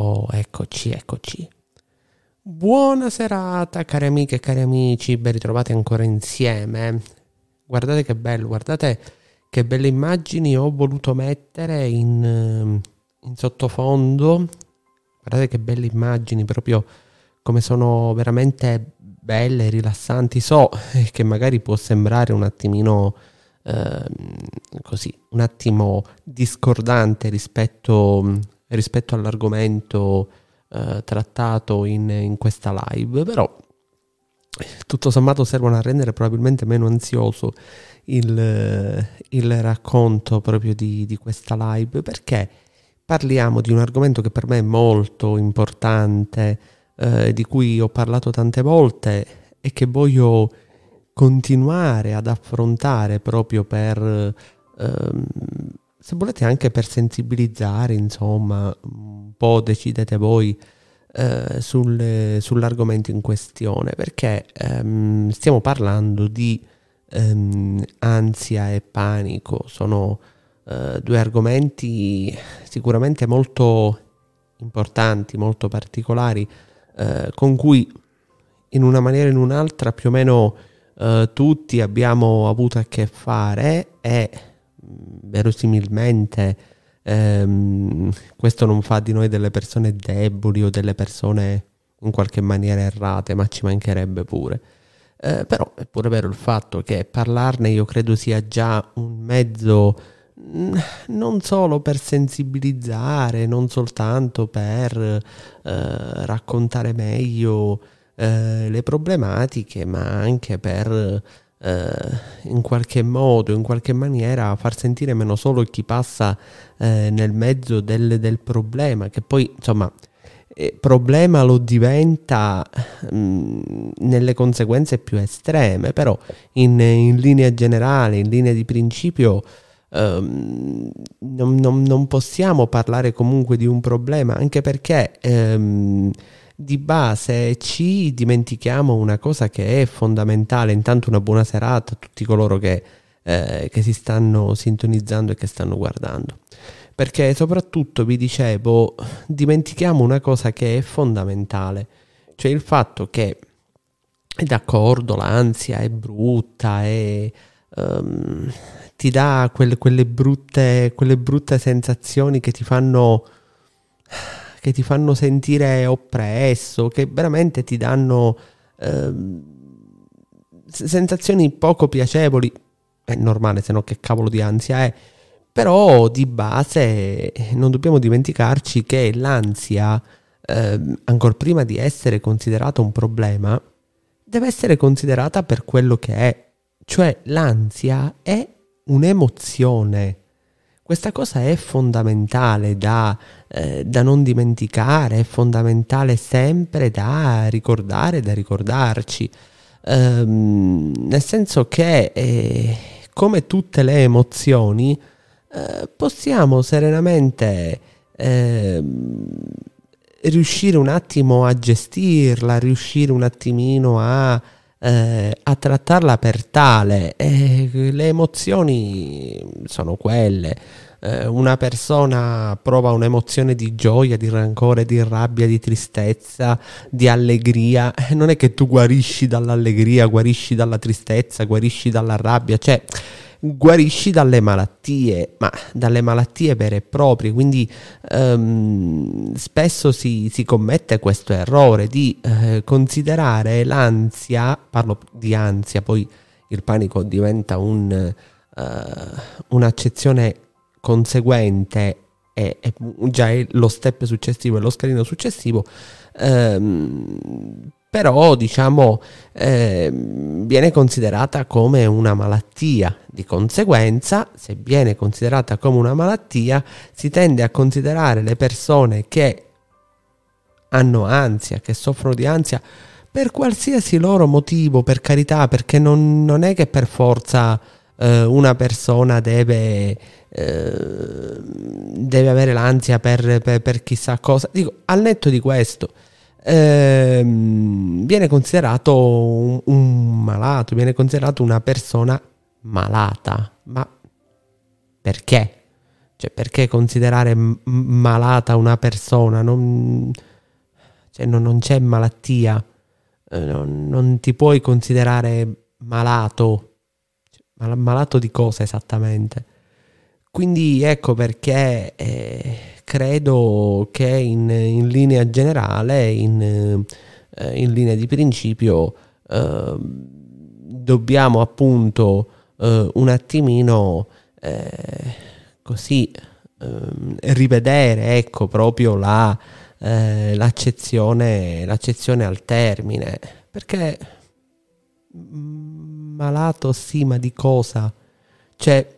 Oh, eccoci, eccoci. Buona serata, cari amiche e cari amici, ben ritrovati ancora insieme. Guardate che bello, guardate che belle immagini ho voluto mettere in, in sottofondo. Guardate che belle immagini, proprio come sono veramente belle, rilassanti. So eh, che magari può sembrare un attimino eh, così, un attimo discordante rispetto rispetto all'argomento eh, trattato in, in, questa live, però tutto sommato servono a rendere probabilmente meno ansioso il, il racconto proprio di, di, questa live, perché parliamo di un argomento che per me è molto importante, eh, di cui ho parlato tante volte e che voglio continuare ad affrontare proprio per ehm, se volete anche per sensibilizzare, insomma, un po' decidete voi eh, sul, sull'argomento in questione, perché ehm, stiamo parlando di ehm, ansia e panico, sono eh, due argomenti sicuramente molto importanti, molto particolari, eh, con cui in una maniera o in un'altra più o meno eh, tutti abbiamo avuto a che fare e Mm, verosimilmente ehm, questo non fa di noi delle persone deboli o delle persone in qualche maniera errate, ma ci mancherebbe pure. Eh, però è pure vero il fatto che parlarne io credo sia già un mezzo mm, non solo per sensibilizzare, non soltanto per eh, raccontare meglio eh, le problematiche, ma anche per eh, in qualche modo, in qualche maniera far sentire meno solo chi passa eh, nel mezzo del, del, problema, che poi insomma eh, problema lo diventa mh, mm, nelle conseguenze più estreme, però in, in, linea generale, in linea di principio ehm, non, non, non, possiamo parlare comunque di un problema, anche perché... Ehm, di base ci dimentichiamo una cosa che è fondamentale. Intanto una buona serata a tutti coloro che, eh, che si stanno sintonizzando e che stanno guardando. Perché soprattutto, vi dicevo, dimentichiamo una cosa che è fondamentale, cioè il fatto che è d'accordo, l'ansia è brutta, è, um, ti dà quelle, quelle, brutte, quelle brutte sensazioni che ti fanno che ti fanno sentire oppresso, che veramente ti danno eh, sensazioni poco piacevoli. È normale, se no che cavolo di ansia è. Però di base non dobbiamo dimenticarci che l'ansia, eh, ancora prima di essere considerata un problema, deve essere considerata per quello che è. Cioè l'ansia è un'emozione questa cosa è fondamentale da, eh, da, non dimenticare, è fondamentale sempre da ricordare, da ricordarci, ehm, nel senso che eh, come tutte le emozioni eh, possiamo serenamente ehm, riuscire un attimo a gestirla, riuscire un attimino a eh, a trattarla per tale. Eh, le emozioni sono quelle. Eh, una persona prova un'emozione di gioia, di rancore, di rabbia, di tristezza, di allegria. Eh, non è che tu guarisci dall'allegria, guarisci dalla tristezza, guarisci dalla rabbia. Cioè, guarisci dalle malattie, ma dalle malattie vere e proprie. Quindi ehm, spesso si, si, commette questo errore di eh, considerare l'ansia, parlo di ansia, poi il panico diventa un, eh, un'accezione conseguente e, e già lo step successivo e lo scalino successivo ehm, però diciamo eh, viene considerata come una malattia di conseguenza se viene considerata come una malattia si tende a considerare le persone che hanno ansia che soffrono di ansia per qualsiasi loro motivo per carità perché non, non è che per forza eh, una persona deve eh, deve avere l'ansia per, per, per chissà cosa dico al netto di questo ehm, viene considerato un, un malato, viene considerato una persona malata. Ma perché? Cioè, perché considerare m- malata una persona? Non, cioè, non, non c'è malattia. Eh, non, non, ti puoi considerare malato. Cioè, mal- malato di cosa esattamente? Quindi ecco perché eh, credo che in, in, linea generale, in, eh, in linea di principio, eh, dobbiamo appunto eh, un attimino eh, così ehm, rivedere ecco, proprio la, eh, l'accezione, l'accezione al termine. Perché mm, malato sì, ma di cosa? Cioè,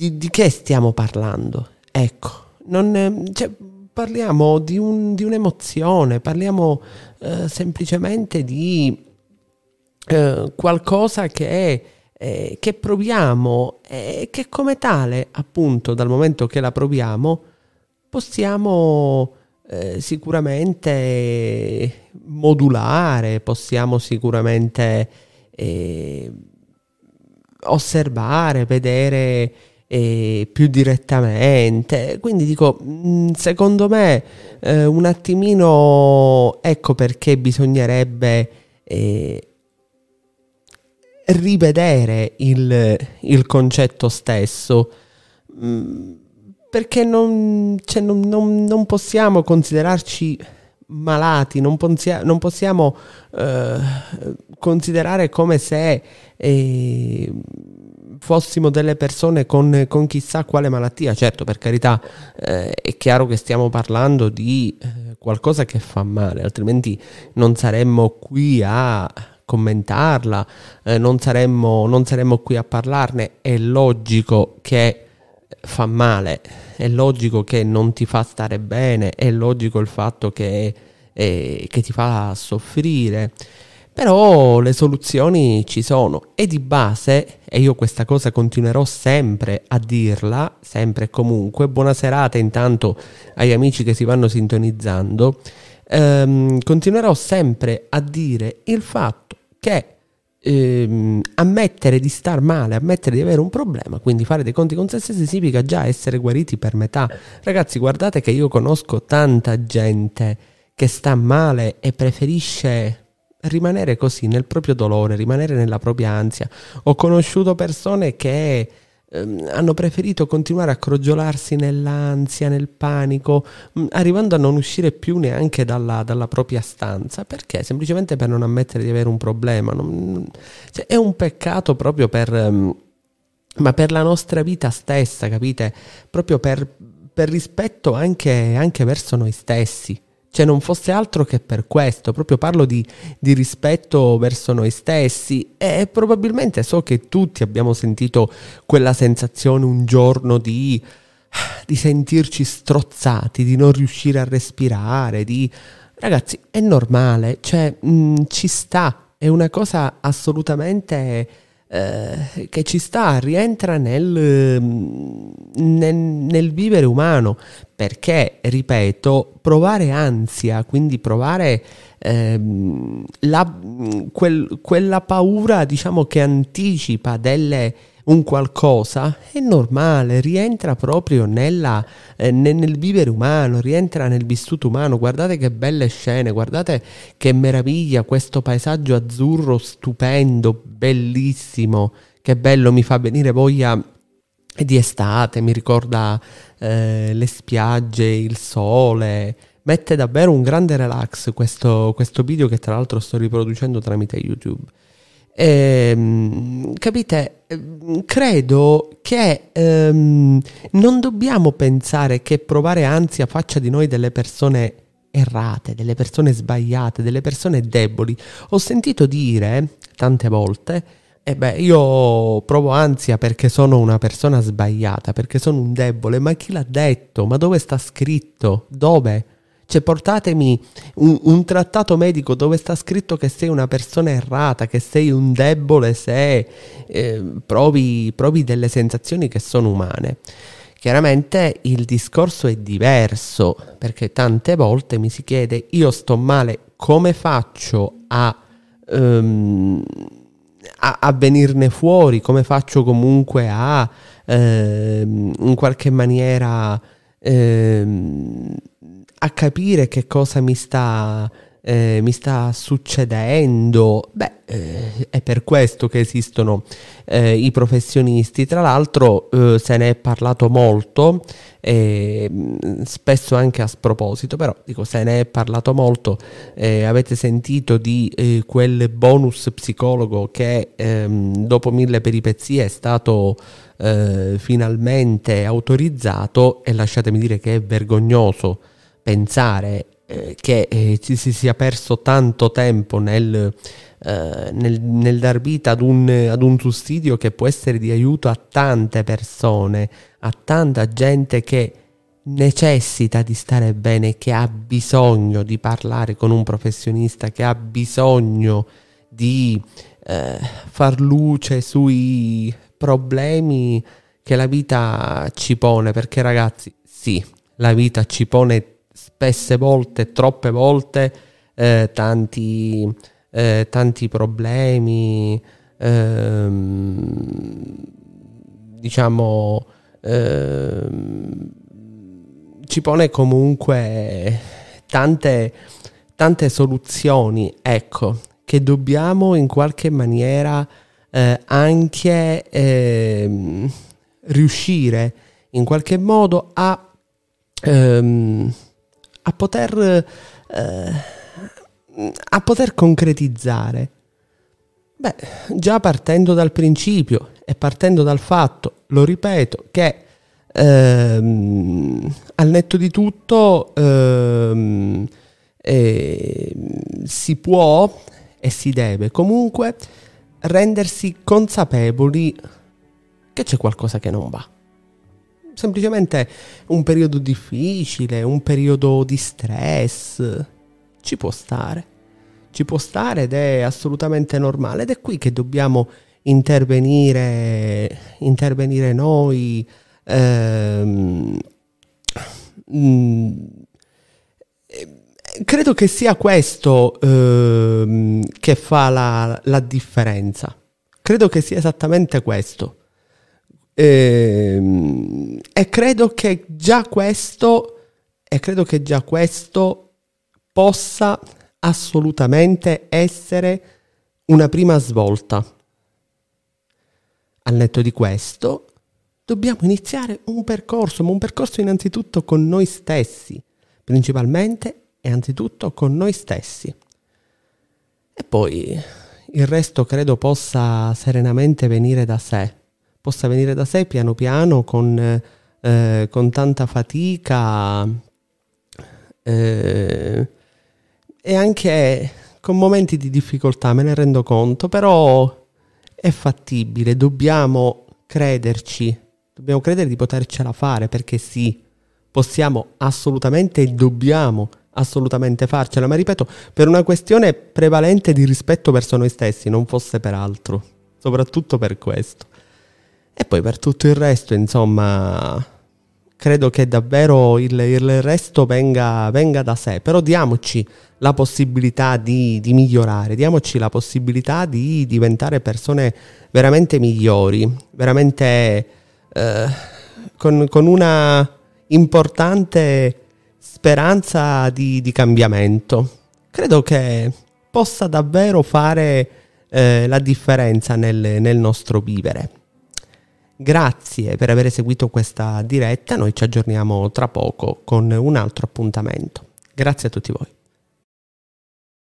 di, di che stiamo parlando? Ecco, non, cioè, parliamo di, un, di, un'emozione, parliamo eh, semplicemente di eh, qualcosa che, eh, che proviamo e eh, che come tale, appunto, dal momento che la proviamo, possiamo eh, sicuramente modulare, possiamo sicuramente eh, osservare, vedere eh, più direttamente. Quindi dico, mm, secondo me eh, un attimino ecco perché bisognerebbe eh, rivedere il, il, concetto stesso. Mm, perché non, cioè, non, non, non, possiamo considerarci malati, non, ponzia, possiamo eh, considerare come se eh, fossimo delle persone con, con chissà quale malattia, certo per carità eh, è chiaro che stiamo parlando di eh, qualcosa che fa male, altrimenti non saremmo qui a commentarla, eh, non, saremmo, non saremmo qui a parlarne, è logico che fa male, è logico che non ti fa stare bene, è logico il fatto che, eh, che ti fa soffrire. Però le soluzioni ci sono e di base, e io questa cosa continuerò sempre a dirla, sempre e comunque, buona serata intanto agli amici che si vanno sintonizzando, ehm, continuerò sempre a dire il fatto che ehm, ammettere di star male, ammettere di avere un problema, quindi fare dei conti con se stessi significa già essere guariti per metà. Ragazzi guardate che io conosco tanta gente che sta male e preferisce rimanere così nel proprio dolore, rimanere nella propria ansia. Ho conosciuto persone che ehm, hanno preferito continuare a crogiolarsi nell'ansia, nel panico, mh, mm, arrivando a non uscire più neanche dalla, dalla, propria stanza. Perché? Semplicemente per non ammettere di avere un problema. Non, cioè, è un peccato proprio per... Ehm, ma per la nostra vita stessa, capite? Proprio per, per rispetto anche, anche verso noi stessi. Cioè non fosse altro che per questo, proprio parlo di, di rispetto verso noi stessi e probabilmente so che tutti abbiamo sentito quella sensazione un giorno di di sentirci strozzati, di non riuscire a respirare, di... Ragazzi, è normale, cioè mh, ci sta, è una cosa assolutamente eh, che ci sta, rientra nel, mm, nel, nel vivere umano, perché, ripeto, provare ansia, quindi provare ehm, la, mm, quel, quella paura diciamo, che anticipa delle un qualcosa è normale, rientra proprio nella, eh, nel, vivere umano, rientra nel vissuto umano. Guardate che belle scene, guardate che meraviglia questo paesaggio azzurro stupendo, bellissimo, che bello, mi fa venire voglia di estate, mi ricorda eh, le spiagge, il sole. Mette davvero un grande relax questo, questo video che tra l'altro sto riproducendo tramite YouTube. Ehm, capite? Ehm, credo che ehm, non dobbiamo pensare che provare ansia faccia di noi delle persone errate, delle persone sbagliate, delle persone deboli. Ho sentito dire tante volte, e eh beh, io provo ansia perché sono una persona sbagliata, perché sono un debole, ma chi l'ha detto? Ma dove sta scritto? Dove? Cioè portatemi un, un, trattato medico dove sta scritto che sei una persona errata, che sei un debole se eh, provi, provi delle sensazioni che sono umane. Chiaramente il discorso è diverso perché tante volte mi si chiede io sto male, come faccio a... Um, a, a, venirne fuori, come faccio comunque a ehm, in qualche maniera ehm, a capire che cosa mi sta, eh, mi sta succedendo, beh, eh, è per questo che esistono eh, i professionisti. Tra l'altro eh, se ne è parlato molto, eh, spesso anche a sproposito, però dico se ne è parlato molto. Eh, avete sentito di quel bonus psicologo che ehm, dopo mille peripezie è stato finalmente autorizzato e lasciatemi dire che è vergognoso pensare eh, che eh, ci si sia perso tanto tempo nel, eh, nel, nel dar vita ad un, ad un sussidio che può essere di aiuto a tante persone, a tanta gente che necessita di stare bene, che ha bisogno di parlare con un professionista, che ha bisogno di eh, far luce sui problemi che la vita ci pone, perché ragazzi, sì, la vita ci pone spesse volte, troppe volte, eh, tanti, eh, tanti, problemi, ehm, diciamo, ehm, ci pone comunque tante, tante soluzioni, ecco, che dobbiamo in qualche maniera eh, anche eh, riuscire in qualche modo a ehm, a poter, eh, a poter concretizzare? Beh, già partendo dal principio e partendo dal fatto, lo ripeto, che ehm, al netto di tutto ehm, eh, si può e si deve comunque rendersi consapevoli che c'è qualcosa che non va semplicemente un periodo difficile, un periodo di stress. Ci può stare. Ci può stare ed è assolutamente normale ed è qui che dobbiamo intervenire, intervenire noi. Ehm, mm, credo che sia questo ehm, che fa la, la differenza. Credo che sia esattamente questo. E, ehm, e credo che già questo, e credo che già questo possa assolutamente essere una prima svolta. Al netto di questo, dobbiamo iniziare un percorso, ma un percorso innanzitutto con noi stessi, principalmente e anzitutto con noi stessi. E poi il resto credo possa serenamente venire da sé possa venire da sé piano piano con, eh, con tanta fatica eh, e anche con momenti di difficoltà, me ne rendo conto, però è fattibile, dobbiamo crederci, dobbiamo credere di potercela fare perché sì, possiamo assolutamente e dobbiamo assolutamente farcela, ma ripeto, per una questione prevalente di rispetto verso noi stessi, non fosse per altro, soprattutto per questo. E poi per tutto il resto, insomma, credo che davvero il, il resto venga, venga, da sé, però diamoci la possibilità di, di migliorare, diamoci la possibilità di diventare persone veramente migliori, veramente eh, con, con, una importante speranza di, di, cambiamento. Credo che possa davvero fare eh, la differenza nel, nel nostro vivere. Grazie per aver seguito questa diretta, noi ci aggiorniamo tra poco con un altro appuntamento. Grazie a tutti voi.